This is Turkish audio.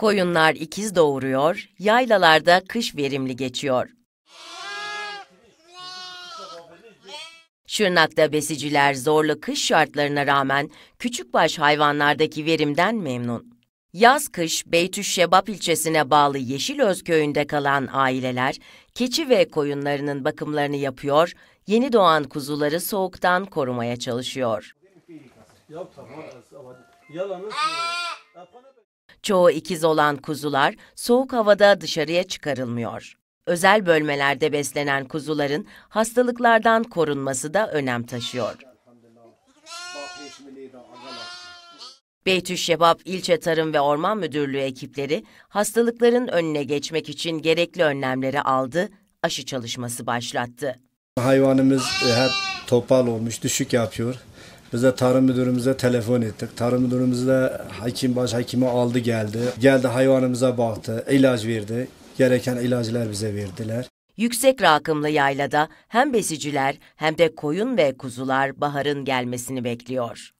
Koyunlar ikiz doğuruyor, yaylalarda kış verimli geçiyor. Şırnak'ta besiciler zorlu kış şartlarına rağmen küçükbaş hayvanlardaki verimden memnun. Yaz-kış Beytüşşebap ilçesine bağlı Yeşilöz köyünde kalan aileler keçi ve koyunlarının bakımlarını yapıyor, yeni doğan kuzuları soğuktan korumaya çalışıyor. Çoğu ikiz olan kuzular soğuk havada dışarıya çıkarılmıyor. Özel bölmelerde beslenen kuzuların hastalıklardan korunması da önem taşıyor. Beytüşşebap İlçe Tarım ve Orman Müdürlüğü ekipleri hastalıkların önüne geçmek için gerekli önlemleri aldı, aşı çalışması başlattı. Hayvanımız e, hep topal olmuş, düşük yapıyor. Biz de tarım müdürümüze telefon ettik. Tarım müdürümüz de hakim baş hakimi aldı geldi. Geldi hayvanımıza baktı, ilaç verdi. Gereken ilacılar bize verdiler. Yüksek rakımlı yaylada hem besiciler hem de koyun ve kuzular baharın gelmesini bekliyor.